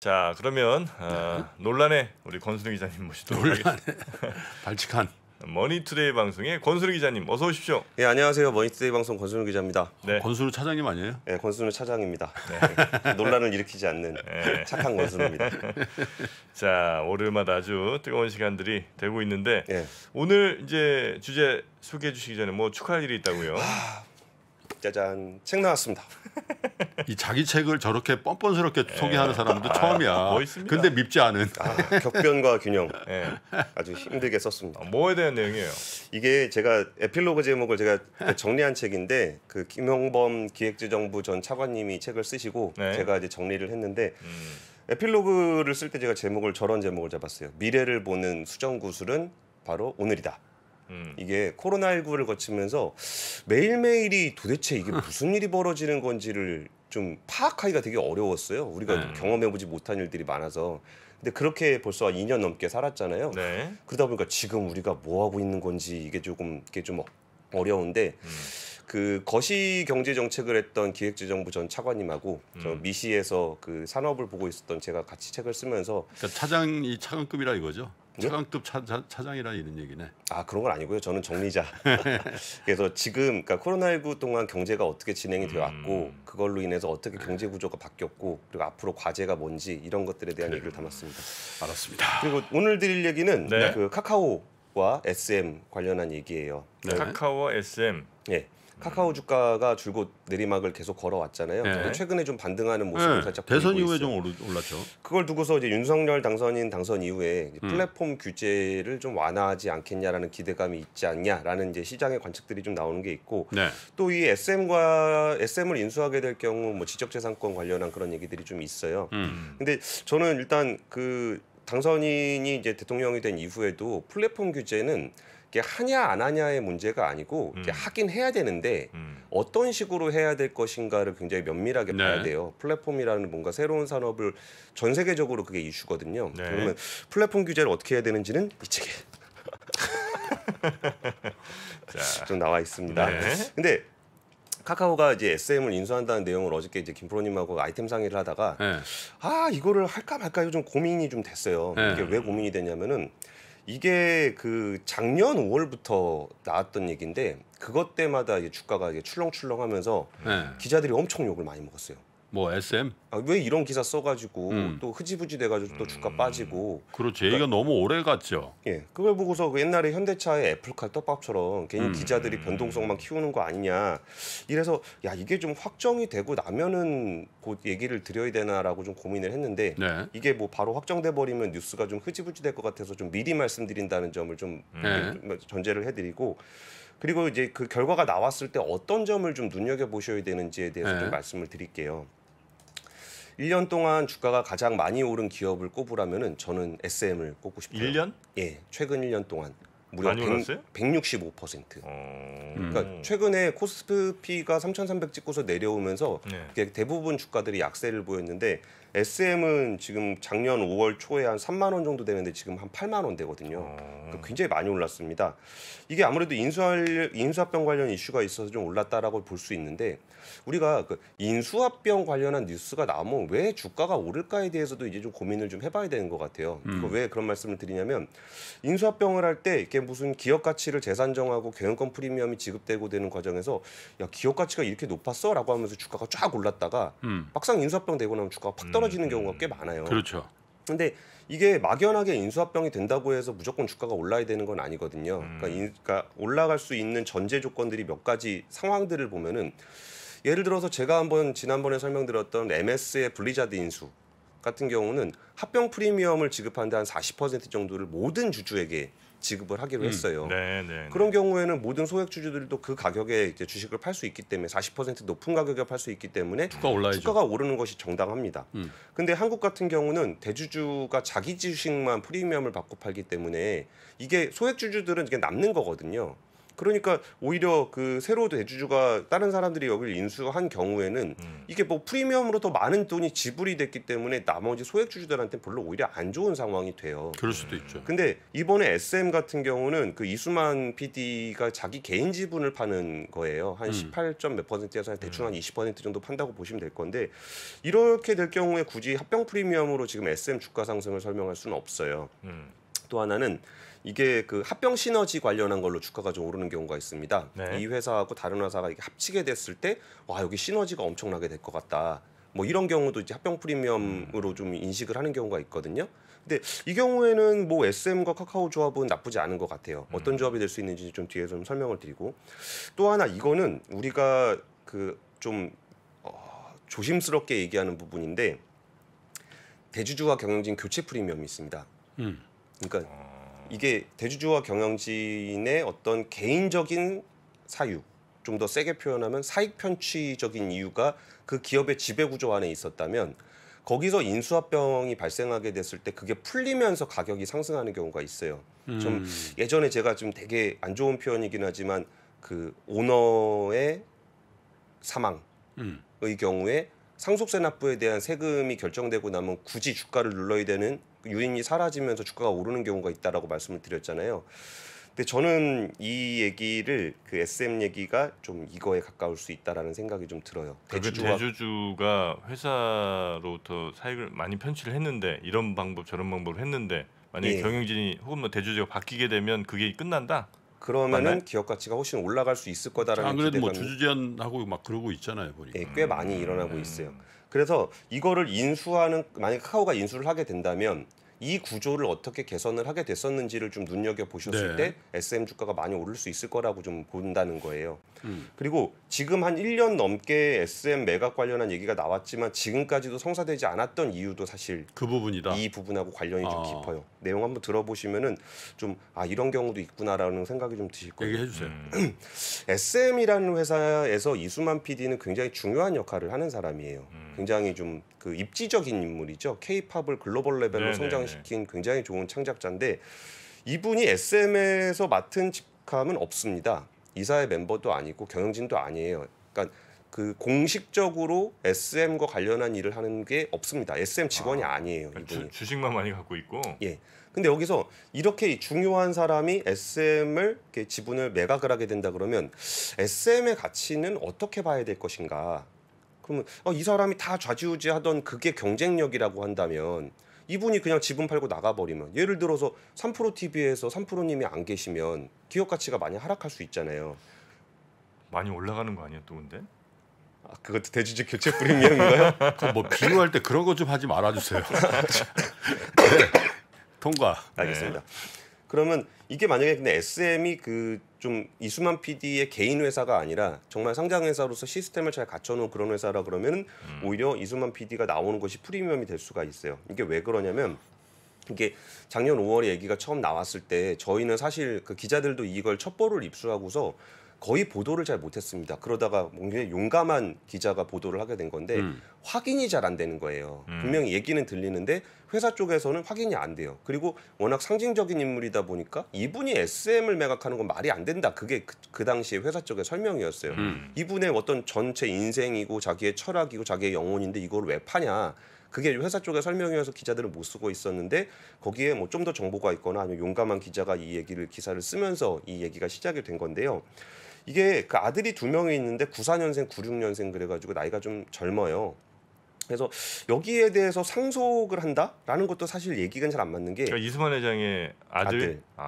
자 그러면 어, 네. 논란에 우리 권순우 기자님 모시도록 하겠습니다. 발칙한 머니투데이 방송의 권순우 기자님 어서 오십시오. 예 안녕하세요 머니투데이 방송 권순우 기자입니다. 네. 권순우 차장님 아니에요? 예 권순우 차장입니다. 네. 논란을 일으키지 않는 네. 착한 권순우입니다. 자 월요일마다 아주 뜨거운 시간들이 되고 있는데 예. 오늘 이제 주제 소개해 주시기 전에 뭐 축하할 일이 있다고요. 아, 짜잔 책 나왔습니다. 이 자기 책을 저렇게 뻔뻔스럽게 예. 소개하는 사람도 아, 처음이야. 멋있습니다. 아, 근데 밉지 않은. 아, 격변과 균형. 예. 아주 힘들게 썼습니다. 아, 뭐에 대한 내용이에요? 이게 제가 에필로그 제목을 제가 정리한 책인데 그 김용범 기획재정부 전 차관님이 책을 쓰시고 네. 제가 이제 정리를 했는데 음. 에필로그를 쓸 때 제가 제목을 저런 제목을 잡았어요. 미래를 보는 수정 구슬은 바로 오늘이다. 음. 이게 코로나19를 거치면서 매일매일이 도대체 이게 무슨 일이 벌어지는 건지를 좀 파악하기가 되게 어려웠어요. 우리가 네. 경험해보지 못한 일들이 많아서. 근데 그렇게 벌써 2년 넘게 살았잖아요. 네. 그러다 보니까 지금 우리가 뭐 하고 있는 건지 이게 조금 이게 좀 어려운데 음. 그 거시 경제 정책을 했던 기획재정부 전 차관님하고 음. 저 미시에서 그 산업을 보고 있었던 제가 같이 책을 쓰면서 그러니까 차장이 차관급이라 이거죠. 예? 차관급 차, 장이라 는 얘기네. 아 그런 건 아니고요. 저는 정리자. 그래서 지금 그러니까 코로나19 동안 경제가 어떻게 진행이 되어 왔고 음. 그걸로 인해서 어떻게 네. 경제 구조가 바뀌었고 그리고 앞으로 과제가 뭔지 이런 것들에 대한 그래. 얘기를 담았습니다. 알았습니다. 그리고 오늘 드릴 얘기는 네. 그 카카오와 SM 관련한 얘기예요. 네. 카카오와 SM. 예. 네. 카카오 주가가 줄곧 내리막을 계속 걸어왔잖아요. 네. 근데 최근에 좀 반등하는 모습을 네. 살짝 대선 이후 있어요. 좀 올랐죠. 그걸 두고서 이제 윤석열 당선인 당선 이후에 음. 플랫폼 규제를 좀 완화하지 않겠냐라는 기대감이 있지 않냐라는 이제 시장의 관측들이 좀 나오는 게 있고 네. 또이 SM과 SM을 인수하게 될 경우 뭐 지적재산권 관련한 그런 얘기들이 좀 있어요. 음. 근데 저는 일단 그 당선인이 이제 대통령이 된 이후에도 플랫폼 규제는 이게 하냐 안 하냐의 문제가 아니고 음. 이게 하긴 해야 되는데 음. 어떤 식으로 해야 될 것인가를 굉장히 면밀하게 네. 봐야 돼요. 플랫폼이라는 뭔가 새로운 산업을 전 세계적으로 그게 이슈거든요. 네. 그러면 플랫폼 규제를 어떻게 해야 되는지는 이 책에 좀 나와 있습니다. 네. 근데 카카오가 이제 SM을 인수한다는 내용을 어저께 이제 김프로님하고 아이템 상의를 하다가 네. 아 이거를 할까 말까 요즘 고민이 좀 됐어요. 네. 이게 왜 고민이 되냐면은 이게 그 작년 5월부터 나왔던 얘기인데 그것 때마다 이제 주가가 이제 출렁출렁하면서 네. 기자들이 엄청 욕을 많이 먹었어요. 뭐 SM 아, 왜 이런 기사 써가지고 음. 또 흐지부지 돼가지고 또 주가 음. 빠지고 그렇죠 얘기가 그러니까, 너무 오래 갔죠 예 그걸 보고서 그 옛날에 현대차의 애플카 떡밥처럼 개인 음. 기자들이 변동성만 키우는 거 아니냐 이래서 야 이게 좀 확정이 되고 나면은 곧 얘기를 드려야 되나라고 좀 고민을 했는데 네. 이게 뭐 바로 확정돼 버리면 뉴스가 좀 흐지부지 될 것 같아서 좀 미리 말씀드린다는 점을 좀 네. 전제를 해드리고 그리고 이제 그 결과가 나왔을 때 어떤 점을 좀 눈여겨 보셔야 되는지에 대해서 네. 좀 말씀을 드릴게요. 1년 동안 주가가 가장 많이 오른 기업을 꼽으라면은 저는 SM을 꼽고 싶어요. 1년? 예, 최근 1년 동안 무려 100, 올랐어 165%. 어... 그러니까 음. 최근에 코스피가 3,300 찍고서 내려오면서 네. 게 대부분 주가들이 약세를 보였는데 SM은 지금 작년 5월 초에 한 3만 원 정도 되는데 지금 한 8만 원 되거든요. 그 굉장히 많이 올랐습니다. 이게 아무래도 인수할, 인수합병 관련 이슈가 있어서 좀 올랐다라고 볼 수 있는데 우리가 그 인수합병 관련한 뉴스가 나오면 왜 주가가 오를까에 대해서도 이제 좀 고민을 좀 해봐야 되는 것 같아요. 음. 왜 그런 말씀을 드리냐면 인수합병을 할 때 이게 무슨 기업 가치를 재산정하고 경영권 프리미엄이 지급되고 되는 과정에서 야 기업 가치가 이렇게 높았어라고 하면서 주가가 쫙 올랐다가 음. 막상 인수합병 되고 나면 주가가 팍떨 떨어지는 경우가 꽤 많아요. 그렇죠. 근데 이게 막연하게 인수합병이 된다고 해서 무조건 주가가 올라야 되는 건 아니거든요. 음. 그러니까, 그러니까 올라갈 수 있는 전제 조건들이 몇 가지 상황들을 보면은 예를 들어서 제가 한번 지난번에 설명드렸던 MS의 블리자드 인수 같은 경우는 합병 프리미엄을 지급한는데한 40% 정도를 모든 주주에게 지급을 하기로 음. 했어요. 음, 네, 네, 그런 경우에는 모든 소액 주주들도 그 가격에 이제 주식을 팔 수 있기 때문에 40% 높은 가격에 팔 수 있기 때문에 주가 올라야죠. 주가가 오르는 것이 정당합니다. 음. 근데 한국 같은 경우는 대주주가 자기 주식만 프리미엄을 받고 팔기 때문에 이게 소액 주주들은 이게 남는 거거든요. 그러니까 오히려 그 새로 대주주가 다른 사람들이 여기를 인수한 경우에는 음. 이게 뭐 프리미엄으로 더 많은 돈이 지불이 됐기 때문에 나머지 소액 주주들한테 별로 오히려 안 좋은 상황이 돼요. 그럴 수도 있죠. 근데 이번에 SM 같은 경우는 그 이수만 PD가 자기 개인 지분을 파는 거예요. 한 18.몇 음. 퍼센트에서 대충 한 20% 음. 정도 판다고 보시면 될 건데 이렇게 될 경우에 굳이 합병 프리미엄으로 지금 SM 주가 상승을 설명할 수는 없어요. 음. 또 하나는 이게 그 합병 시너지 관련한 걸로 주가가 좀 오르는 경우가 있습니다. 네. 이 회사하고 다른 회사가 이게 합치게 됐을 때 와 여기 시너지가 엄청나게 될 것 같다. 뭐 이런 경우도 이제 합병 프리미엄으로 음. 좀 인식을 하는 경우가 있거든요. 근데 이 경우에는 뭐 SM과 카카오 조합은 나쁘지 않은 것 같아요. 어떤 음. 조합이 될 수 있는지 좀 뒤에 서좀 설명을 드리고 또 하나 이거는 우리가 그 좀 어, 조심스럽게 얘기하는 부분인데 대주주와 경영진 교체 프리미엄이 있습니다. 음. 그러니까 어. 이게 대주주와 경영진의 어떤 개인적인 사유 좀 더 세게 표현하면 사익 편취적인 이유가 그 기업의 지배 구조 안에 있었다면 거기서 인수합병이 발생하게 됐을 때 그게 풀리면서 가격이 상승하는 경우가 있어요. 음. 좀 예전에 제가 좀 되게 안 좋은 표현이긴 하지만 그 오너의 사망의 음. 경우에 상속세 납부에 대한 세금이 결정되고 나면 굳이 주가를 눌러야 되는 유인이 사라지면서 주가가 오르는 경우가 있다라고 말씀을 드렸잖아요. 근데 저는 이 얘기를 그 SM 얘기가 좀 이거에 가까울 수 있다라는 생각이 좀 들어요. 그러니까 그 대주주가, 대주주가 회사로부터 사익을 많이 편취를 했는데 이런 방법 저런 방법을 했는데 만약에 예. 경영진이 혹은 뭐 대주주가 바뀌게 되면 그게 끝난다. 그러면은 맞나요? 기업 가치가 훨씬 올라갈 수 있을 거다라는 안 그래도 뭐 기대감뭐 주주제한하고 막 그러고 있잖아요 보니까 예, 꽤 많이 음. 일어나고 음. 있어요. 그래서 이거를 인수하는 만약 카카오가 인수를 하게 된다면 이 구조를 어떻게 개선을 하게 됐었는지를 좀 눈여겨 보셨을 네. 때 SM 주가가 많이 오를 수 있을 거라고 좀 본다는 거예요. 음. 그리고 지금 한 1년 넘게 SM 매각 관련한 얘기가 나왔지만 지금까지도 성사되지 않았던 이유도 사실 그 부분이다. 이 부분하고 관련이 아. 좀 깊어요. 내용 한번 들어보시면은 좀 아 이런 경우도 있구나라는 생각이 좀 드실 거예요. 얘기해 주세요. 음. SM이라는 회사에서 이수만 PD는 굉장히 중요한 역할을 하는 사람이에요. 음. 굉장히 좀그 입지적인 인물이죠. 케이팝을 글로벌 레벨로 네네네. 성장시킨 굉장히 좋은 창작자인데 이분이 SM에서 맡은 직함은 없습니다. 이사회 멤버도 아니고 경영진도 아니에요. 그러니까 그 공식적으로 SM과 관련한 일을 하는 게 없습니다. SM 직원이 아, 니에요 그러니까 주, 주식만 많이 갖고 있고. 예. 근데 여기서 이렇게 중요한 사람이 SM을 지분을 매각을 하게 된다 그러면 SM의 가치는 어떻게 봐야 될 것인가? 그러면 어, 아, 이 사람이 다 좌지우지하던 그게 경쟁력이라고 한다면 이분이 그냥 지분 팔고 나가버리면 예를 들어서 3프로 TV에서 3프로님이 안 계시면 기업 가치가 많이 하락할 수 있잖아요. 많이 올라가는 거 아니야 또 근데? 아, 그것도 대주주 교체 프리미엄인가요? 뭐 비유할 때 그런 거 좀 하지 말아주세요. 네, 통과. 알겠습니다. 네. 그러면 이게 만약에 근데 SM이 그좀 이수만 PD의 개인 회사가 아니라 정말 상장 회사로서 시스템을 잘 갖춰놓은 그런 회사라 그러면 음. 오히려 이수만 PD가 나오는 것이 프리미엄이 될 수가 있어요. 이게 왜 그러냐면 이게 작년 5월에 얘기가 처음 나왔을 때 저희는 사실 그 기자들도 이걸 첩보를 입수하고서 거의 보도를 잘 못했습니다. 그러다가 굉장 용감한 기자가 보도를 하게 된 건데 음. 확인이 잘 안 되는 거예요. 음. 분명히 얘기는 들리는데 회사 쪽에서는 확인이 안 돼요. 그리고 워낙 상징적인 인물이다 보니까 이분이 SM을 매각하는 건 말이 안 된다. 그게 그, 그 당시에 회사 쪽의 설명이었어요. 음. 이분의 어떤 전체 인생이고 자기의 철학이고 자기의 영혼인데 이걸 왜 파냐. 그게 회사 쪽의 설명이어서 기자들은 못 쓰고 있었는데 거기에 뭐 좀 더 정보가 있거나 아니면 용감한 기자가 이 얘기를 기사를 쓰면서 이 얘기가 시작이 된 건데요. 이게 그 아들이 두 명이 있는데 94년생, 96년생 그래가지고 나이가 좀 젊어요. 그래서 여기에 대해서 상속을 한다라는 것도 사실 얘기가 잘 안 맞는 게 그러니까 이수만 회장의 아들, 아들. 아,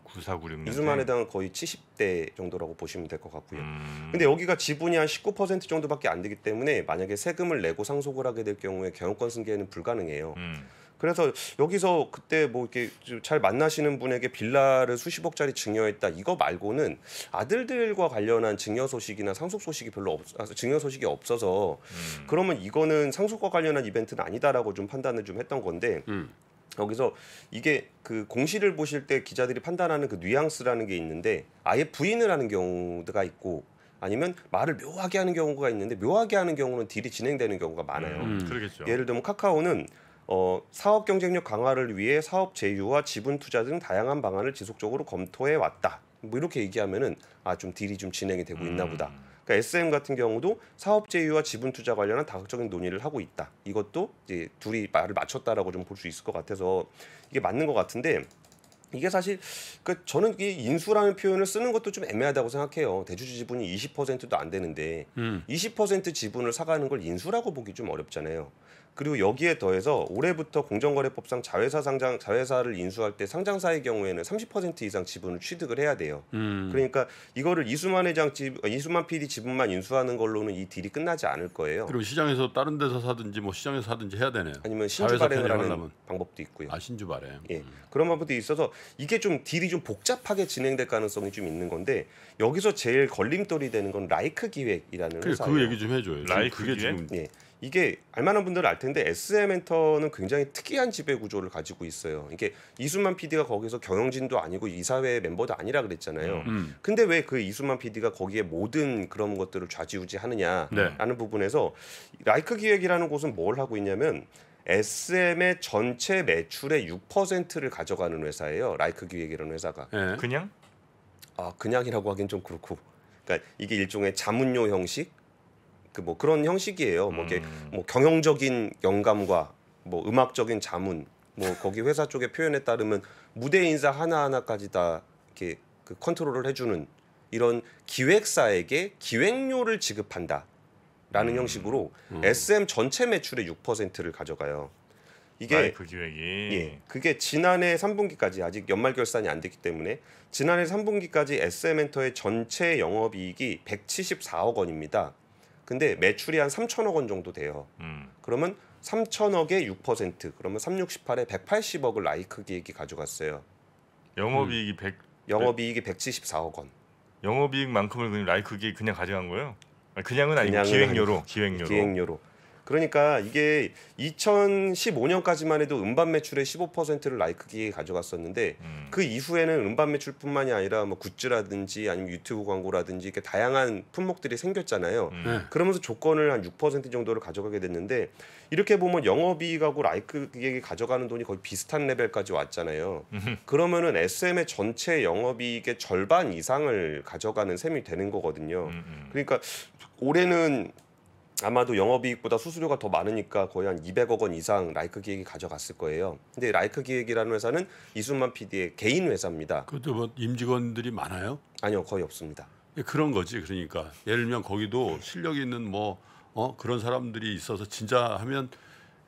네. 예. 9496년 이수만 회장은 거의 70대 정도라고 보시면 될 것 같고요. 음. 근데 여기가 지분이 한19% 정도밖에 안 되기 때문에 만약에 세금을 내고 상속을 하게 될 경우에 경영권 승계는 불가능해요. 음. 그래서 여기서 그때 뭐 이렇게 잘 만나시는 분에게 빌라를 수십억짜리 증여했다 이거 말고는 아들들과 관련한 증여 소식이나 상속 소식이 별로 없 아, 증여 소식이 없어서 음. 그러면 이거는 상속과 관련한 이벤트는 아니다라고 좀 판단을 좀 했던 건데 음. 여기서 이게 그 공시를 보실 때 기자들이 판단하는 그 뉘앙스라는 게 있는데 아예 부인을 하는 경우가 있고 아니면 말을 묘하게 하는 경우가 있는데 묘하게 하는 경우는 딜이 진행되는 경우가 많아요. 음, 예를 들면 카카오는 어, 사업 경쟁력 강화를 위해 사업 제휴와 지분 투자 등 다양한 방안을 지속적으로 검토해 왔다. 뭐 이렇게 얘기하면은 아좀 딜이 좀 진행이 되고 있나 보다. 음. 그러니까 SM 같은 경우도 사업 제휴와 지분 투자 관련한 다각적인 논의를 하고 있다. 이것도 이제 둘이 말을 맞췄다라고 좀 볼 수 있을 것 같아서 이게 맞는 것 같은데 이게 사실 그 저는 이게 인수라는 표현을 쓰는 것도 좀 애매하다고 생각해요. 대주주 지분이 20%도 안 되는데 음. 20% 지분을 사가는 걸 인수라고 보기 좀 어렵잖아요. 그리고 여기에 더해서 올해부터 공정거래법상 자회사 상장 자회사를 인수할 때 상장사의 경우에는 30% 이상 지분을 취득을 해야 돼요. 음. 그러니까 이거를 이수만 회장 집 어, 이수만 PD 지분만 인수하는 걸로는 이 딜이 끝나지 않을 거예요. 그럼 시장에서 다른 데서 사든지 뭐 시장에서 사든지 해야 되네요. 아니면 신주 발행하는 을 방법도 있고요. 아 신주 발행. 예. 음. 예. 그런 방법도 있어서 이게 좀 딜이 좀 복잡하게 진행될 가능성이 좀 있는 건데 여기서 제일 걸림돌이 되는 건 라이크 기획이라는 그, 회사예요. 그 얘기 좀 해줘요. 라이크 기획? 예. 이게 알만한 분들은 알 텐데 SM 엔터는 굉장히 특이한 지배 구조를 가지고 있어요. 이게 이수만 PD가 거기서 경영진도 아니고 이사회 멤버도 아니라 그랬잖아요. 음. 음. 근데 왜 그 이수만 PD가 거기에 모든 그런 것들을 좌지우지하느냐라는 네. 부분에서 라이크 기획이라는 곳은 뭘 하고 있냐면 SM의 전체 매출의 6%를 가져가는 회사예요. 라이크 기획이라는 회사가. 네. 그냥? 아 그냥이라고 하긴 좀 그렇고. 그러니까 이게 일종의 자문료 형식. 그뭐 그런 형식이에요. 뭐 이렇게 음. 뭐 경영적인 영감과 뭐 음악적인 자문 뭐 거기 회사 쪽의 표현에 따르면 무대 인사 하나하나까지 다 이렇게 그 컨트롤을 해주는 이런 기획사에게 기획료를 지급한다라는 음. 형식으로 음. SM 전체 매출의 6%를 가져가요. 이게 그 기획이 예, 그게 지난해 3분기까지 아직 연말 결산이 안 됐기 때문에 지난해 3분기까지 SM 엔터의 전체 영업이익이 174억 원입니다. 근데 매출이 한 3천억 원 정도 돼요. 음. 그러면 3천억에 6% 그러면 368에 180억을 라이크 기획이 가져갔어요. 영업이익이 100 영업이익이 174억 원. 영업이익만큼을 그냥 라이크 기획 그냥 가져간 거예요? 그냥은 아니고 기획료로 기획료로. 기획료로. 그러니까 이게 2015년까지만 해도 음반 매출의 15%를 라이키가 가져갔었는데 음. 그 이후에는 음반 매출뿐만이 아니라 뭐 굿즈라든지 아니면 유튜브 광고라든지 이렇게 다양한 품목들이 생겼잖아요. 음. 네. 그러면서 조건을 한 6% 정도를 가져가게 됐는데 이렇게 보면 영업이익하고 라이크에게 가져가는 돈이 거의 비슷한 레벨까지 왔잖아요. 음 그러면은 SM의 전체 영업이익의 절반 이상을 가져가는 셈이 되는 거거든요. 음, 음. 그러니까 올해는 아마도 영업이익보다 수수료가 더 많으니까 거의 한 200억 원 이상 라이크 기획이 가져갔을 거예요. 근데 라이크 기획이라는 회사는 이순만 PD의 개인 회사입니다. 그것도 뭐 임직원들이 많아요? 아니요, 거의 없습니다. 예, 그런 거지. 그러니까 예를 들면 거기도 실력 있는 뭐 어, 그런 사람들이 있어서 진짜 하면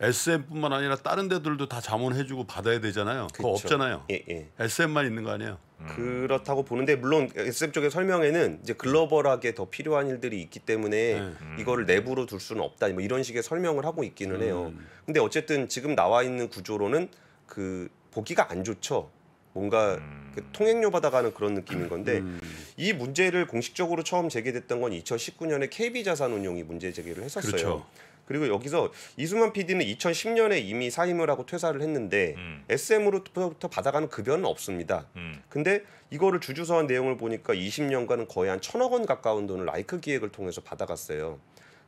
SM뿐만 아니라 다른 데들도 다 자문해주고 받아야 되잖아요. 그거 그쵸. 없잖아요. 예, 예. SM만 있는 거 아니에요? 음. 그렇다고 보는데 물론 SM 쪽의 설명에는 이제 글로벌하게 더 필요한 일들이 있기 때문에 네. 음. 이거를 내부로 둘 수는 없다. 뭐 이런 식의 설명을 하고 있기는 해요. 음. 근데 어쨌든 지금 나와 있는 구조로는 그 보기가 안 좋죠. 뭔가 그 통행료 받아가는 그런 느낌인 건데 음. 이 문제를 공식적으로 처음 제기됐던 건 2019년에 KB자산운용이 문제 제기를 했었어요. 그렇죠. 그리고 여기서 이수만 PD는 2010년에 이미 사임을 하고 퇴사를 했는데 음. SM으로부터 받아가는 급여는 없습니다. 음. 근데 이거를 주주서한 내용을 보니까 20년간은 거의 한 천억 원 가까운 돈을 라이크 기획을 통해서 받아갔어요.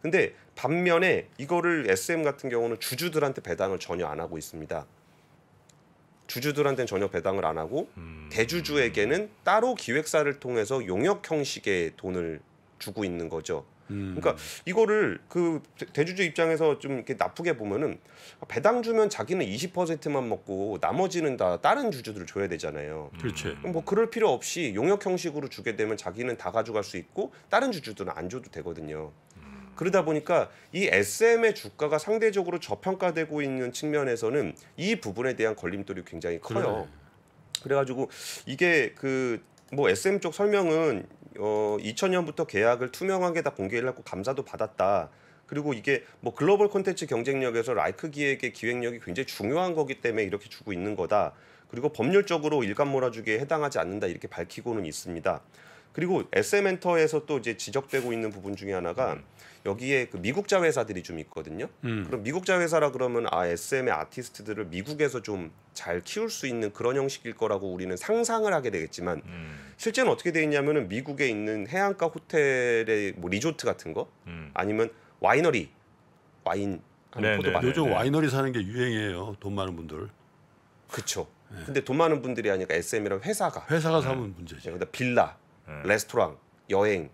근데 반면에 이거를 SM 같은 경우는 주주들한테 배당을 전혀 안 하고 있습니다. 주주들한테는 전혀 배당을 안 하고 음. 대주주에게는 따로 기획사를 통해서 용역 형식의 돈을 주고 있는 거죠. 음. 그러니까 이거를 그 대주주 입장에서 좀 이렇게 나쁘게 보면은 배당 주면 자기는 20%만 먹고 나머지는 다 다른 주주들 줘야 되잖아요. 그렇죠. 음. 뭐 그럴 필요 없이 용역 형식으로 주게 되면 자기는 다 가져갈 수 있고 다른 주주들은 안 줘도 되거든요. 음. 그러다 보니까 이 SM의 주가가 상대적으로 저평가되고 있는 측면에서는 이 부분에 대한 걸림돌이 굉장히 커요. 그래. 그래가지고 이게 그 뭐 SM 쪽 설명은 어, 2000년부터 계약을 투명하게 다 공개를 하고 감사도 받았다. 그리고 이게 뭐 글로벌 콘텐츠 경쟁력에서 라이크 기획의 기획력이 굉장히 중요한 거기 때문에 이렇게 주고 있는 거다. 그리고 법률적으로 일감 몰아주기에 해당하지 않는다 이렇게 밝히고는 있습니다. 그리고 SM엔터에서 또 이제 지적되고 있는 부분 중에 하나가 여기에 그 미국자 회사들이 좀 있거든요. 음. 그럼 미국자 회사라 그러면 아 SM의 아티스트들을 미국에서 좀 잘 키울 수 있는 그런 형식일 거라고 우리는 상상을 하게 되겠지만 음. 실제는 어떻게 돼 있냐면은 미국에 있는 해안가 호텔의 뭐 리조트 같은 거 음. 아니면 와이너리 와인 네, 네. 요즘 네. 와이너리 사는 게 유행이에요. 돈 많은 분들. 그렇죠. 네. 근데 돈 많은 분들이 아니까 s m 이라 회사가 회사가 사면 문제죠. 그다 빌라 예. 레스토랑, 여행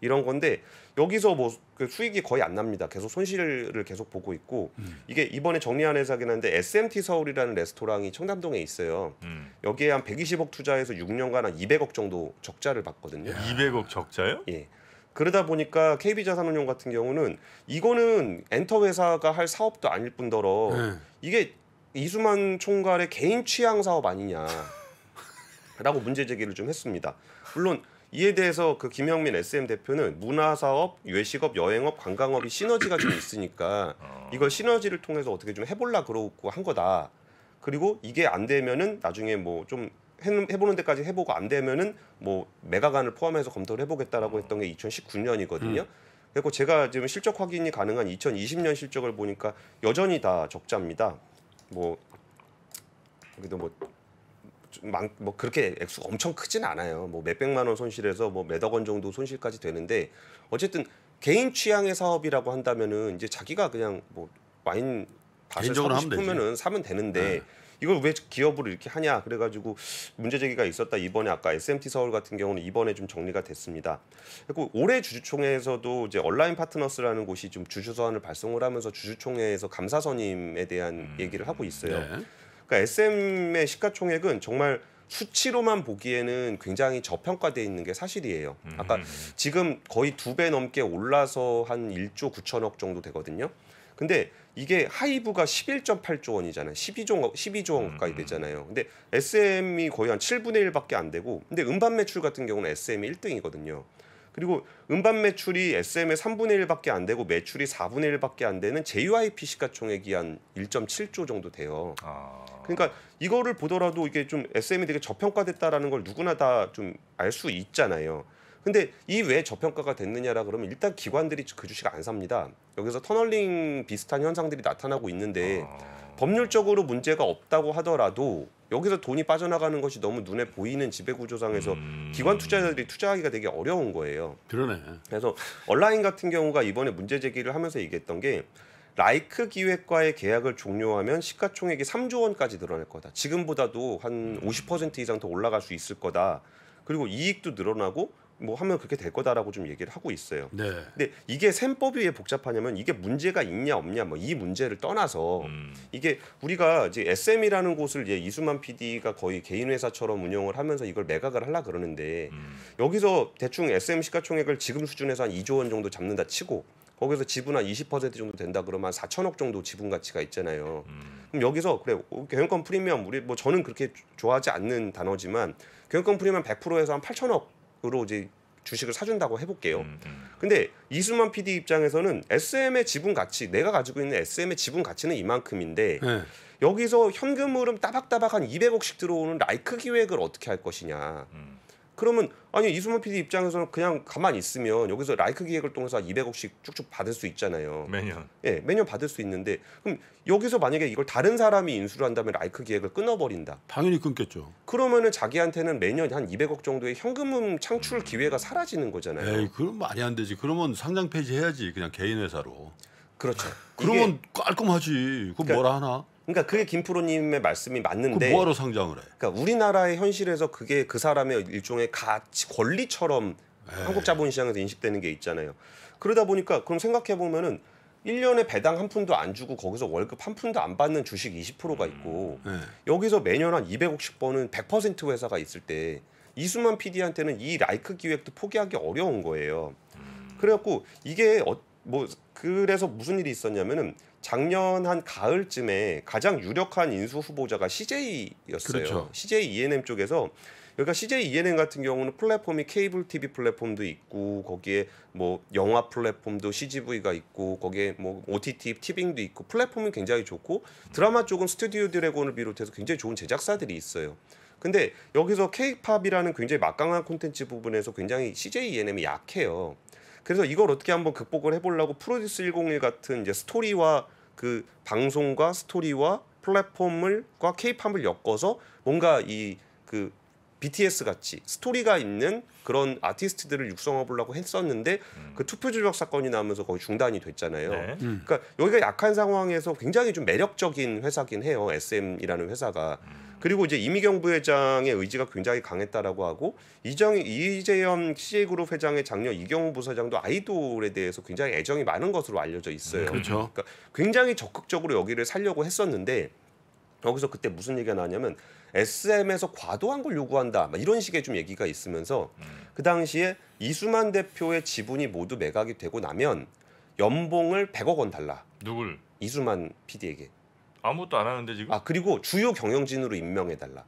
이런 건데 여기서 뭐그 수익이 거의 안 납니다. 계속 손실을 계속 보고 있고 음. 이게 이번에 정리한 회사긴 한데 SMT 서울이라는 레스토랑이 청담동에 있어요. 음. 여기에 한 120억 투자해서 6년간 한 200억 정도 적자를 봤거든요. 200억 적자요? 예. 그러다 보니까 KB자산운용 같은 경우는 이거는 엔터 회사가 할 사업도 아닐 뿐더러 음. 이게 이수만 총괄의 개인 취향 사업 아니냐라고 문제 제기를 좀 했습니다. 물론 이에 대해서 그 김영민 SM 대표는 문화사업, 외식업, 여행업, 관광업이 시너지가 좀 있으니까 어. 이걸 시너지를 통해서 어떻게 좀 해볼라 그러고 한 거다. 그리고 이게 안 되면은 나중에 뭐 좀 해보는 데까지 해보고 안 되면은 뭐 매각안을 포함해서 검토를 해보겠다라고 했던 게 2019년이거든요. 음. 그리고 제가 지금 실적 확인이 가능한 2020년 실적을 보니까 여전히 다 적자입니다. 뭐 그래도 뭐뭐 그렇게 액수 엄청 크진 않아요. 뭐 몇백만 원 손실에서 뭐 몇억 원 정도 손실까지 되는데 어쨌든 개인 취향의 사업이라고 한다면은 이제 자기가 그냥 뭐 와인 밭을 사고 싶으면은 사면 되는데 네. 이걸 왜 기업으로 이렇게 하냐 그래가지고 문제 제기가 있었다 이번에 아까 SMT 서울 같은 경우는 이번에 좀 정리가 됐습니다. 그리고 올해 주주총회에서도 이제 온라인 파트너스라는 곳이 좀 주주 서한을 발송을 하면서 주주총회에서 감사 선임에 대한 음, 얘기를 하고 있어요. 네. 그러니까 SM의 시가총액은 정말 수치로만 보기에는 굉장히 저평가돼 있는 게 사실이에요. 아까 음. 지금 거의 두 배 넘게 올라서 한 1조 9천억 정도 되거든요. 근데 이게 하이브가 11.8조 원이잖아요. 12조 12조 원 가까이 되잖아요. 근데 SM이 거의 한 7분의 1밖에 안 되고 근데 음반 매출 같은 경우는 SM이 1등이거든요. 그리고 음반 매출이 SM의 3분의 1밖에 안 되고 매출이 4분의 1밖에 안 되는 JYP 시가총액이 한 1.7조 정도 돼요. 아... 그러니까 이거를 보더라도 이게 좀 SM이 되게 저평가됐다라는 걸 누구나 다 좀 알 수 있잖아요. 근데 이 왜 저평가가 됐느냐라 그러면 일단 기관들이 그 주식 안 삽니다. 여기서 터널링 비슷한 현상들이 나타나고 있는데 아... 법률적으로 문제가 없다고 하더라도 여기서 돈이 빠져나가는 것이 너무 눈에 보이는 지배 구조상에서 음... 기관 투자자들이 투자하기가 되게 어려운 거예요. 그러네. 그래서 얼라인 같은 경우가 이번에 문제 제기를 하면서 얘기했던 게 라이크 기획과의 계약을 종료하면 시가총액이 3조 원까지 늘어날 거다. 지금보다도 한 50% 이상 더 올라갈 수 있을 거다. 그리고 이익도 늘어나고 뭐 하면 그렇게 될 거다라고 좀 얘기를 하고 있어요. 네. 근데 이게 셈법이 왜 복잡하냐면 이게 문제가 있냐 없냐 뭐 이 문제를 떠나서 음. 이게 우리가 이제 SM이라는 곳을 이제 이수만 PD가 거의 개인 회사처럼 운영을 하면서 이걸 매각을 하려 그러는데 음. 여기서 대충 SM 시가총액을 지금 수준에서 한 2조 원 정도 잡는다 치고 거기서 지분 한 20% 정도 된다 그러면 한 4천억 정도 지분 가치가 있잖아요. 음. 그럼 여기서 그래 어, 경영권 프리미엄 우리 뭐 저는 그렇게 좋아하지 않는 단어지만 경영권 프리미엄 100%에서 한 8천억 으로 이제 주식을 사준다고 해볼게요. 음, 음. 근데 이수만 PD 입장에서는 SM의 지분 가치, 내가 가지고 있는 SM의 지분 가치는 이만큼인데 네. 여기서 현금 흐름 따박따박 한 200억씩 들어오는 라이크 기획을 어떻게 할 것이냐. 음. 그러면 아니 이수만 PD 입장에서는 그냥 가만히 있으면 여기서 라이크 기획을 통해서 200억씩 쭉쭉 받을 수 있잖아요. 매년. 예, 매년 받을 수 있는데 그럼 여기서 만약에 이걸 다른 사람이 인수를 한다면 라이크 기획을 끊어버린다. 당연히 끊겠죠. 그러면은 자기한테는 매년 한 200억 정도의 현금 창출 음. 기회가 사라지는 거잖아요. 에이, 그럼 말이 안 되지. 그러면 상장 폐지해야지 그냥 개인 회사로. 그렇죠. 그러면 깔끔하지. 그건 그러니까, 뭐라 하나? 그러니까 그게 김프로님의 말씀이 맞는데. 뭐하러 상장을 해? 그러니까 우리나라의 현실에서 그게 그 사람의 일종의 가치 권리처럼 에이. 예. 한국 자본시장에서 인식되는 게 있잖아요. 그러다 보니까 그럼 생각해 보면은 1년에 배당 한 푼도 안 주고 거기서 월급 한 푼도 안 받는 주식 20%가 음, 있고 네. 여기서 매년 한 200억씩 버는 100% 회사가 있을 때 이수만 PD한테는 이 라이크 기획도 포기하기 어려운 거예요. 음. 그래갖고 이게 어, 뭐 그래서 무슨 일이 있었냐면은 작년 한 가을쯤에 가장 유력한 인수 후보자가 CJ였어요. 그렇죠. CJ E&M 쪽에서 그러니까 CJ E&M 같은 경우는 플랫폼이 케이블 TV 플랫폼도 있고 거기에 뭐 영화 플랫폼도 CGV가 있고 거기에 뭐 OTT 티빙도 있고 플랫폼은 굉장히 좋고 드라마 쪽은 스튜디오 드래곤을 비롯해서 굉장히 좋은 제작사들이 있어요. 근데 여기서 케이팝이라는 굉장히 막강한 콘텐츠 부분에서 굉장히 CJ E&M이 약해요. 그래서 이걸 어떻게 한번 극복을 해보려고 프로듀스 101 같은 이제 스토리와 그 방송과 스토리와 플랫폼을과 케이팝을 엮어서 뭔가 이 그 BTS 같이 스토리가 있는 그런 아티스트들을 육성해 보려고 했었는데 음. 그 투표 조작 사건이 나면서 거의 중단이 됐잖아요. 네. 음. 그러니까 여기가 약한 상황에서 굉장히 좀 매력적인 회사긴 해요. SM이라는 회사가. 음. 그리고 이제 이미경 부회장의 의지가 굉장히 강했다라고 하고 이정 이재현 CA그룹 회장의 장녀 이경우 부사장도 아이돌에 대해서 굉장히 애정이 많은 것으로 알려져 있어요. 네, 그렇죠. 그러니까 굉장히 적극적으로 여기를 살려고 했었는데 여기서 그때 무슨 얘기가 나냐면 SM에서 과도한 걸 요구한다 막 이런 식의 좀 얘기가 있으면서 그 당시에 이수만 대표의 지분이 모두 매각이 되고 나면 연봉을 100억 원 달라. 누굴? 이수만 PD에게. 아무것도 안 하는데 지금? 아 그리고 주요 경영진으로 임명해 달라.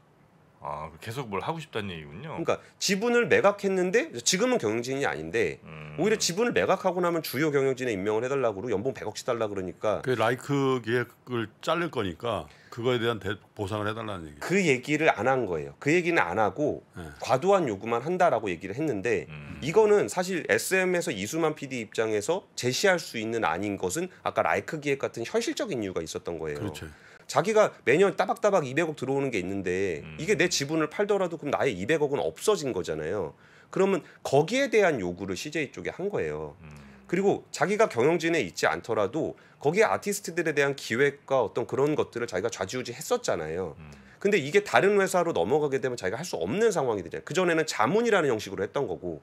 아, 계속 뭘 하고 싶다는 얘기군요. 그러니까 지분을 매각했는데 지금은 경영진이 아닌데 음. 오히려 지분을 매각하고 나면 주요 경영진에 임명을 해달라고 연봉 100억씩 달라 그러니까 그 라이크 계획을 자를 거니까 그거에 대한 대, 보상을 해달라는 얘기. 그 얘기를 안 한 거예요. 그 얘기는 안 하고 네. 과도한 요구만 한다라고 얘기를 했는데 음. 이거는 사실 SM에서 이수만 PD 입장에서 제시할 수 있는 아닌 것은 아까 라이크 기획 같은 현실적인 이유가 있었던 거예요. 그렇죠. 자기가 매년 따박따박 200억 들어오는 게 있는데 음. 이게 내 지분을 팔더라도 그럼 나의 200억은 없어진 거잖아요. 그러면 거기에 대한 요구를 CJ 쪽에 한 거예요. 음. 그리고 자기가 경영진에 있지 않더라도 거기에 아티스트들에 대한 기획과 어떤 그런 것들을 자기가 좌지우지 했었잖아요. 음. 근데 이게 다른 회사로 넘어가게 되면 자기가 할 수 없는 상황이 되잖아요. 그전에는 자문이라는 형식으로 했던 거고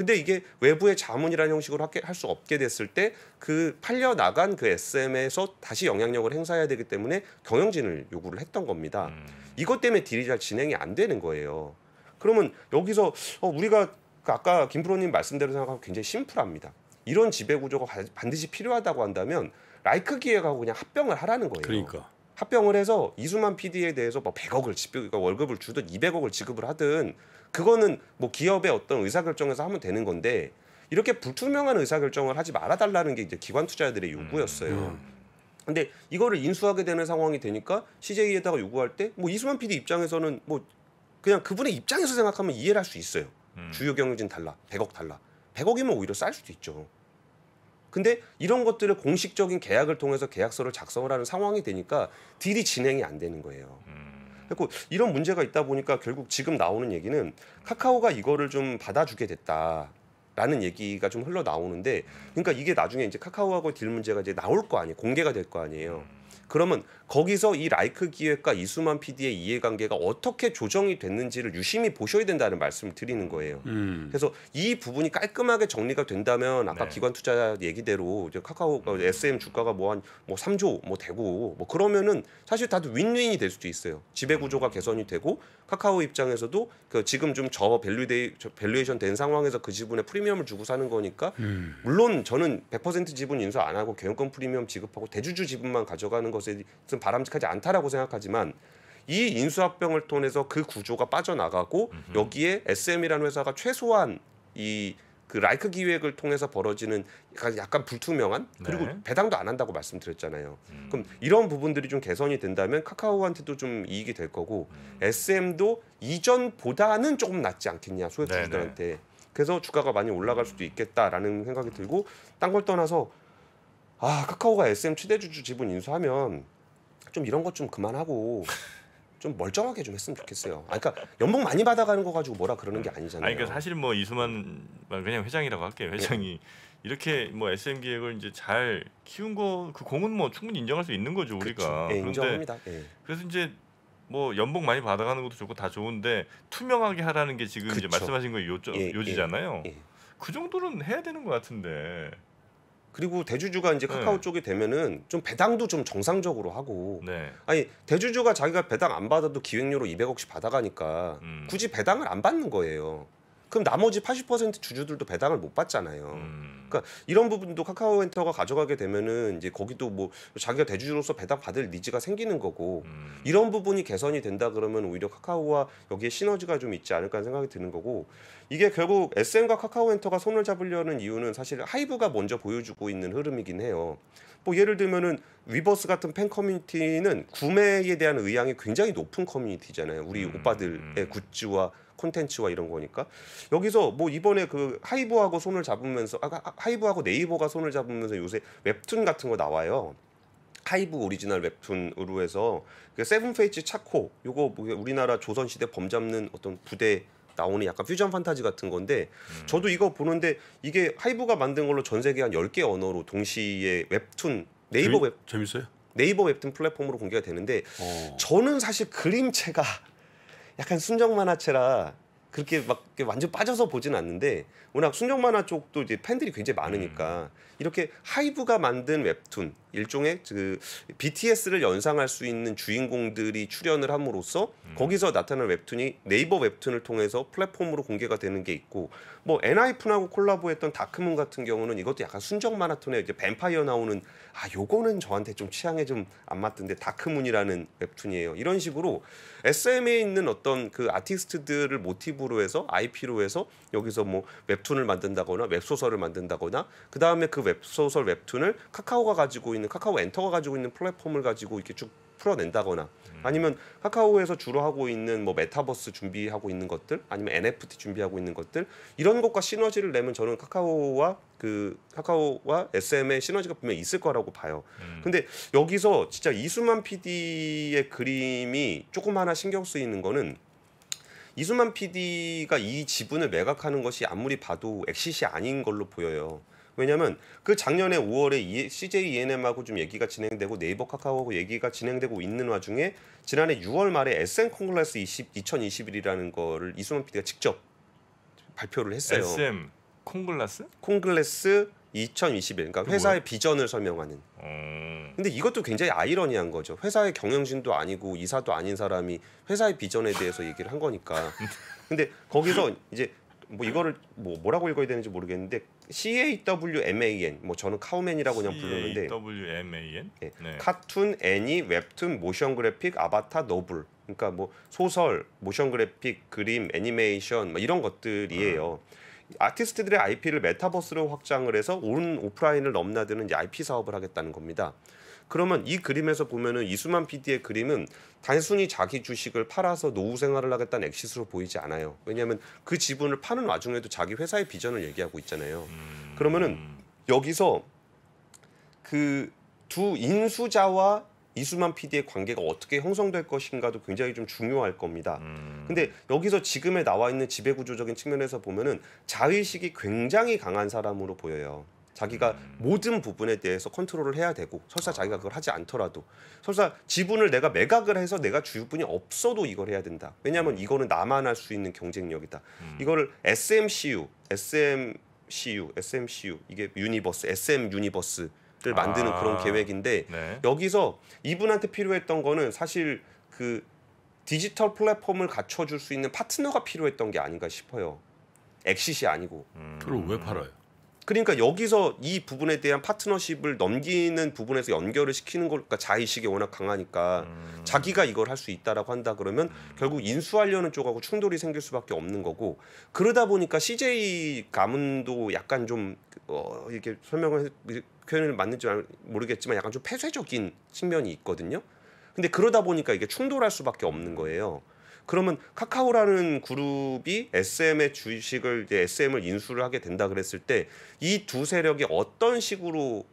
근데 이게 외부의 자문이라는 형식으로 할 수 없게 됐을 때 그 팔려 나간 그, 그 SM에서 다시 영향력을 행사해야 되기 때문에 경영진을 요구를 했던 겁니다. 음. 이것 때문에 딜이 잘 진행이 안 되는 거예요. 그러면 여기서 어, 우리가 그 아까 김 프로님 말씀대로 생각하면 굉장히 심플합니다. 이런 지배 구조가 반드시 필요하다고 한다면 라이크 기획하고 그냥 합병을 하라는 거예요. 그러니까. 합병을 해서 이수만 PD에 대해서 뭐 100억을 지급, 그러니까 월급을 주든 200억을 지급을 하든 그거는 뭐 기업의 어떤 의사결정에서 하면 되는 건데 이렇게 불투명한 의사결정을 하지 말아달라는 게 이제 기관 투자자들의 요구였어요. 음, 음. 근데 이거를 인수하게 되는 상황이 되니까 CJ에다가 요구할 때 뭐 이수만 PD 입장에서는 뭐 그냥 그분의 입장에서 생각하면 이해를 할 수 있어요. 음. 주요 경영진 달라, 100억 달라. 100억이면 오히려 쌀 수도 있죠. 근데 이런 것들을 공식적인 계약을 통해서 계약서를 작성을 하는 상황이 되니까 딜이 진행이 안 되는 거예요. 음. 그리고 이런 문제가 있다 보니까 결국 지금 나오는 얘기는 카카오가 이거를 좀 받아주게 됐다. 라는 얘기가 좀 흘러 나오는데, 그러니까 이게 나중에 이제 카카오하고 딜 문제가 이제 나올 거 아니에요, 공개가 될 거 아니에요. 그러면 거기서 이 라이크 기획과 이수만 PD의 이해관계가 어떻게 조정이 됐는지를 유심히 보셔야 된다는 말씀을 드리는 거예요. 음. 그래서 이 부분이 깔끔하게 정리가 된다면 아까 네. 기관 투자 얘기대로 이제 카카오가 SM 어, 주가가 뭐 한뭐 뭐 3조 뭐 되고 뭐 그러면은 사실 다들 윈윈이 될 수도 있어요. 지배 구조가 개선이 되고 카카오 입장에서도 그 지금 좀 저 밸류데이 저 밸류에이션 된 상황에서 그 지분에 프리미엄을 주고 사는 거니까 음. 물론 저는 100% 지분 인수 안 하고 경영권 프리미엄 지급하고 대주주 지분만 가져가는 것은 바람직하지 않다라고 생각하지만 이 인수합병을 통해서 그 구조가 빠져나가고 음흠. 여기에 SM이라는 회사가 최소한 이그 라이크 기획을 통해서 벌어지는 약간 불투명한 그리고 네. 배당도 안 한다고 말씀드렸잖아요. 음. 그럼 이런 부분들이 좀 개선이 된다면 카카오한테도 좀 이익이 될 거고 음. SM도 이전보다는 조금 낫지 않겠냐 소액주주들한테. 그래서 주가가 많이 올라갈 수도 있겠다라는 생각이 들고 딴 걸 떠나서 아 카카오가 SM 최대 주주 지분 인수하면 좀 이런 것 좀 그만하고 좀 멀쩡하게 좀 했으면 좋겠어요. 아, 그러니까 연봉 많이 받아가는 거 가지고 뭐라 그러는 게 아니잖아요. 아니, 그러니까 사실 뭐 이수만 그냥 회장이라고 할게요. 예. 회장이 네. 이렇게 뭐 SM 기획을 이제 잘 키운 거 그 공은 뭐 충분히 인정할 수 있는 거죠 우리가. 네, 인정합니다. 네. 그래서 이제 뭐 연봉 많이 받아가는 것도 좋고 다 좋은데 투명하게 하라는 게 지금 그쵸. 이제 말씀하신 거요지잖아요 예, 예. 그 정도는 해야 되는 것 같은데. 그리고 대주주가 이제 네. 카카오 네. 쪽이 되면은 좀 배당도 좀 정상적으로 하고 네. 아니 대주주가 자기가 배당 안 받아도 기획료로 200억씩 받아가니까 음. 굳이 배당을 안 받는 거예요. 그럼 나머지 80% 주주들도 배당을 못 받잖아요. 음. 그러니까 이런 부분도 카카오엔터가 가져가게 되면은 이제 거기도 뭐 자기가 대주주로서 배당 받을 니즈가 생기는 거고 음. 이런 부분이 개선이 된다 그러면 오히려 카카오와 여기에 시너지가 좀 있지 않을까 생각이 드는 거고 이게 결국 SM과 카카오엔터가 손을 잡으려는 이유는 사실 하이브가 먼저 보여주고 있는 흐름이긴 해요. 뭐 예를 들면은 위버스 같은 팬 커뮤니티는 구매에 대한 의향이 굉장히 높은 커뮤니티잖아요. 우리 음. 오빠들의 굿즈와 콘텐츠와 이런 거니까 여기서 뭐 이번에 그 하이브하고 손을 잡으면서 아, 아, 아, 하이브하고 네이버가 손을 잡으면서 요새 웹툰 같은 거 나와요. 하이브 오리지널 웹툰으로 해서 그 세븐페이지 차코 요거 뭐 우리나라 조선시대 범잡는 어떤 부대 나오는 약간 퓨전 판타지 같은 건데 음. 저도 이거 보는데 이게 하이브가 만든 걸로 전 세계 한 10개 언어로 동시에 웹툰 네이버 재미, 웹 재밌어요? 네이버 웹툰 플랫폼으로 공개가 되는데 어. 저는 사실 그림체가 약간 순정 만화체라 그렇게 막 완전 빠져서 보진 않는데 워낙 순정 만화 쪽도 이제 팬들이 굉장히 많으니까 음. 이렇게 하이브가 만든 웹툰 일종의 그 BTS를 연상할 수 있는 주인공들이 출연을 함으로써 음. 거기서 나타난 웹툰이 네이버 웹툰을 통해서 플랫폼으로 공개가 되는 게 있고 뭐 엔하이픈하고 콜라보했던 다크문 같은 경우는 이것도 약간 순정 마라톤에 이제 뱀파이어 나오는 아 요거는 저한테 좀 취향에 좀 안 맞던데 다크문이라는 웹툰이에요. 이런 식으로 SM에 있는 어떤 그 아티스트들을 모티브로 해서 IP로 해서 여기서 뭐 웹툰을 만든다거나 웹소설을 만든다거나 그다음에 그 웹소설 웹툰을 카카오가 가지고 있는 있는 카카오 엔터가 가지고 있는 플랫폼을 가지고 이렇게 쭉 풀어낸다거나 음. 아니면 카카오에서 주로 하고 있는 뭐 메타버스 준비하고 있는 것들 아니면 NFT 준비하고 있는 것들 이런 것과 시너지를 내면 저는 카카오와 그 카카오와 SM의 시너지가 분명히 있을 거라고 봐요. 음. 근데 여기서 진짜 이수만 PD의 그림이 조금 하나 신경 쓰이는 거는 이수만 PD가 이 지분을 매각하는 것이 아무리 봐도 엑시시 아닌 걸로 보여요. 왜냐하면 그 작년에 5월에 e, CJ ENM하고 좀 얘기가 진행되고 네이버 카카오하고 얘기가 진행되고 있는 와중에 지난해 6월 말에 SN 콩글라스 20, 2021이라는 거를 이수만 PD가 직접 발표를 했어요. SM 콩글라스? 콩글라스 2021. 그러니까 회사의 비전을 설명하는. 음... 근데 이것도 굉장히 아이러니한 거죠. 회사의 경영진도 아니고 이사도 아닌 사람이 회사의 비전에 대해서 얘기를 한 거니까. 근데 거기서 이제 뭐 이거를 뭐 뭐라고 읽어야 되는지 모르겠는데 C A W M A N 뭐 저는 카우맨이라고 그냥 부르는데 W M A N 네. 네. 카툰, 애니, 웹툰, 모션 그래픽, 아바타, 너블 그러니까 뭐 소설, 모션 그래픽, 그림, 애니메이션 뭐 이런 것들이에요. 음. 아티스트들의 IP를 메타버스로 확장을 해서 온 오프라인을 넘나드는 IP 사업을 하겠다는 겁니다. 그러면 이 그림에서 보면은 이수만 PD의 그림은 단순히 자기 주식을 팔아서 노후 생활을 하겠다는 엑시스로 보이지 않아요. 왜냐하면 그 지분을 파는 와중에도 자기 회사의 비전을 얘기하고 있잖아요. 음. 그러면은 여기서 그 두 인수자와 이수만 PD의 관계가 어떻게 형성될 것인가도 굉장히 좀 중요할 겁니다. 음. 근데 여기서 지금에 나와 있는 지배구조적인 측면에서 보면은 자의식이 굉장히 강한 사람으로 보여요. 자기가 모든 부분에 대해서 컨트롤을 해야 되고 설사 자기가 그걸 하지 않더라도 설사 지분을 내가 매각을 해서 내가 주분이 유 없어도 이걸 해야 된다. 왜냐하면 이거는 나만 할 수 있는 경쟁력이다. 음. 이거를 SMCU, SMCU, SMCU 이게 유니버스, SM 유니버스를 만드는 그런 아, 계획인데 네. 여기서 이분한테 필요했던 거는 사실 그 디지털 플랫폼을 갖춰줄 수 있는 파트너가 필요했던 게 아닌가 싶어요. 엑시이 아니고. 음. 그걸 왜 팔아요? 그러니까 여기서 이 부분에 대한 파트너십을 넘기는 부분에서 연결을 시키는 걸 그러니까 자의식이 워낙 강하니까 음. 자기가 이걸 할 수 있다라고 한다 그러면 음. 결국 인수하려는 쪽하고 충돌이 생길 수밖에 없는 거고 그러다 보니까 CJ 가문도 약간 좀 어, 이렇게 설명을 표현을 맞는지 모르겠지만 약간 좀 폐쇄적인 측면이 있거든요. 근데 그러다 보니까 이게 충돌할 수밖에 없는 거예요. 그러면 카카오라는 그룹이 SM의 주식을 이제 SM을 인수를 하게 된다 그랬을 때 이 두 세력이 어떤 식으로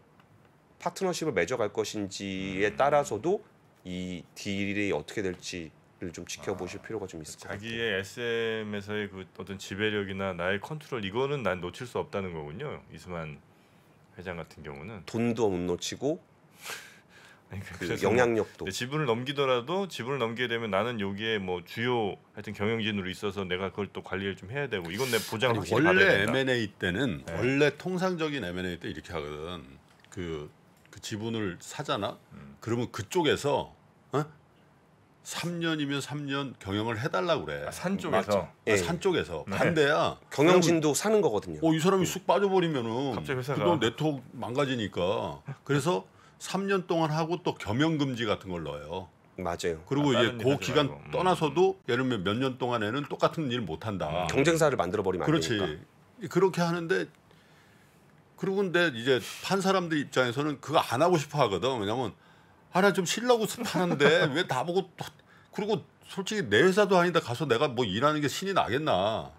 파트너십을 맺어갈 것인지에 따라서도 이 딜이 어떻게 될지 를좀 지켜보실 아, 필요가 좀 있을 것 같아요. 자기의 SM에서의 그 어떤 지배력이나 나의 컨트롤 이거는 난 놓칠 수 없다는 거군요. 이수만 회장 같은 경우는 돈도 못 놓치고 네, 그 영향력도 지분을 넘기더라도 지분을 넘게 되면 나는 여기에 뭐 주요 하여튼 경영진으로 있어서 내가 그걸 또 관리를 좀 해야 되고 이건 내 보장을 아니, 원래 받아야 된다. M&A 때는 네. 원래 통상적인 M&A 때 이렇게 하거든 그, 그 지분을 사잖아 음. 그러면 그쪽에서 어? 3년이면 3년 경영을 해달라 그래. 아, 산 쪽에서. 아, 예. 산 쪽에서 네. 반대야. 경영진도 사는 거거든요. 어이 사람이 음. 쑥 빠져버리면은 갑자기 회사가 그돈 네트워크 망가지니까. 그래서 3년 동안 하고 또겸연 금지 같은 걸 넣어요. 맞아요. 그리고 아, 이제 그 기간 말고. 음. 떠나서도 예를 들면 몇 년 동안에는 똑같은 일을못 한다. 음, 경쟁사를 만들어 버리면 그렇지. 되니까. 그렇게 하는데 그리고 근데 이제 판 사람들 입장에서는 그거 안 하고 싶어 하거든. 왜냐면 하나 아, 좀 쉬려고 파는데 왜 다 보고 또 그리고 솔직히 내 회사도 아니다 가서 내가 뭐 일하는 게 신이 나겠나.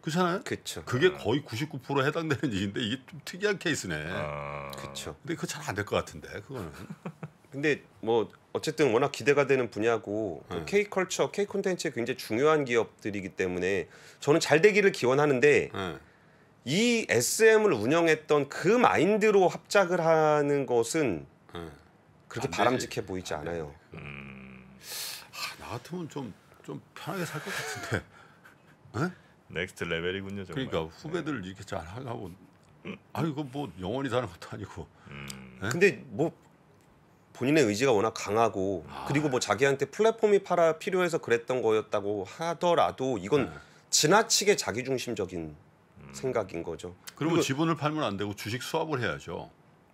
그렇잖아요. 그쵸. 그게 어. 거의 99% 해당되는 일인데 이게 좀 특이한 케이스네. 아... 그렇죠. 근데 그거 잘 안 될 것 같은데 그거는. 근데 뭐 어쨌든 워낙 기대가 되는 분야고 그 네. K 컬처, K 콘텐츠에 굉장히 중요한 기업들이기 때문에 저는 잘 되기를 기원하는데 네. 이 SM을 운영했던 그 마인드로 합작을 하는 것은 네. 그렇게 바람직해 보이지 않아요. 음... 아, 나 같으면 좀 좀 편하게 살 것 같은데. 네? 넥스트 레벨이군요. 정말. 그러니까 네. 후배들 이렇게 잘 하고 아 이거 뭐 영원히 사는 것도 아니고. 음. 네? 근데 뭐 본인의 의지가 워낙 강하고 아. 그리고 뭐 자기한테 플랫폼이 팔아 필요해서 그랬던 거였다고 하더라도 이건 네. 지나치게 자기중심적인 음. 생각인 거죠. 그러면 지분을 팔면 안 되고 주식 수합을 해야죠.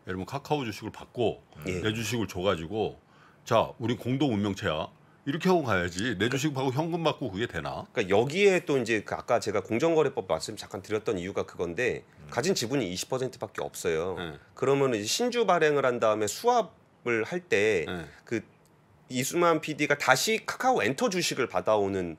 예를 들면 카카오 주식을 받고 예. 내 주식을 줘가지고 자 우리 공동 운명체야. 이렇게 하고 가야지 내 주식 받고 현금 받고 그게 되나? 그러니까 여기에 또 이제 그 아까 제가 공정거래법 말씀 잠깐 드렸던 이유가 그건데 음. 가진 지분이 20%밖에 없어요. 네. 그러면 이제 신주 발행을 한 다음에 수합을 할 때그 네. 그 이수만 PD가 다시 카카오 엔터 주식을 받아오는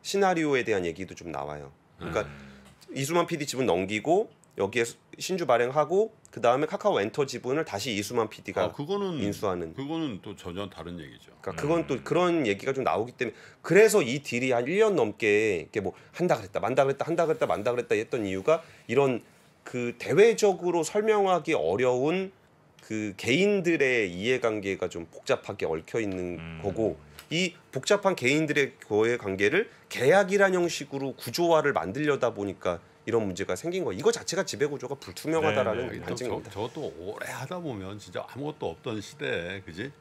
시나리오에 대한 얘기도 좀 나와요. 그러니까 음. 이수만 PD 지분 넘기고 여기에 신주 발행하고 그 다음에 카카오 엔터 지분을 다시 이수만 PD가 아, 그거는, 인수하는. 그거는 또 전혀 다른 얘기죠. 그러니까 음. 그건 네. 또 그런 얘기가 좀 나오기 때문에 그래서 이 딜이 한 1년 넘게 이렇게 뭐 한다 그랬다 만다 그랬다 한다 그랬다 만다 그랬다 했던 이유가 이런 그 대외적으로 설명하기 어려운 그 개인들의 이해관계가 좀 복잡하게 얽혀 있는 음. 거고 이 복잡한 개인들의 거의 관계를 계약이란 형식으로 구조화를 만들려다 보니까 이런 문제가 생긴 거 이거 자체가 지배구조가 불투명하다라는 네, 반증입니다. 네, 저, 저도 오래 하다 보면 진짜 아무것도 없던 시대에 그지?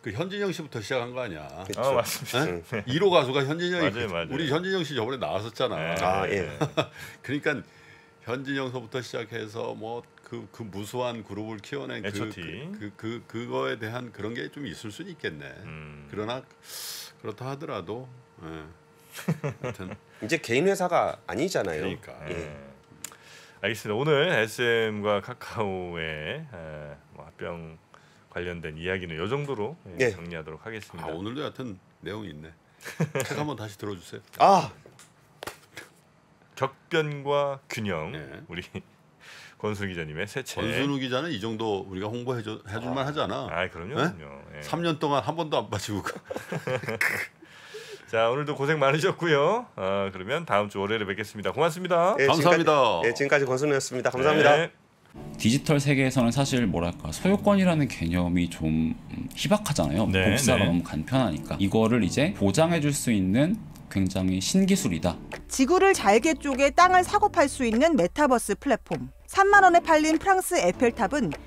그 현진영 씨부터 시작한 거 아니야? 그렇아 맞습니다. 1호 가수가 현진영이 맞아요, 맞아요. 우리 현진영 씨 저번에 나왔었잖아. 네, 아 예. 그러니까 현진영서부터 시작해서 뭐그그 그 무수한 그룹을 키워낸 그그 그, 그, 그, 거에 대한 그런 게 좀 있을 수는 있겠네. 음. 그러나 그렇다 하더라도 예. 하여튼 이제 개인 회사가 아니잖아요. 그러니까. 예. 예. 알겠습니다. 오늘 SM과 카카오의 뭐 합병 관련된 이야기는 이 정도로 예, 예. 정리하도록 하겠습니다. 아, 오늘도 여튼 내용이 있네. 책 한번 다시 들어주세요. 아 격변과 균형 예. 우리 권순 기자님의 새 책. 권순우 기자는 이 정도 우리가 홍보해 줘 해줄만 아. 하잖아. 아 그럼요. 네? 그럼요. 예. 3년 예. 동안 한 번도 안 빠지고. 자 오늘도 고생 많으셨고요. 아, 그러면 다음 주 월요일에 뵙겠습니다. 고맙습니다. 네, 감사합니다. 지금까지, 예, 네, 지금까지 권순우였습니다. 감사합니다. 네. 디지털 세계에서는 사실 뭐랄까 소유권이라는 개념이 좀 희박하잖아요. 네, 복사가 네. 너무 간편하니까 이거를 이제 보장해줄 수 있는 굉장히 신기술이다. 지구를 잘게 쪼개 땅을 사고 팔 수 있는 메타버스 플랫폼. 3만 원에 팔린 프랑스 에펠탑은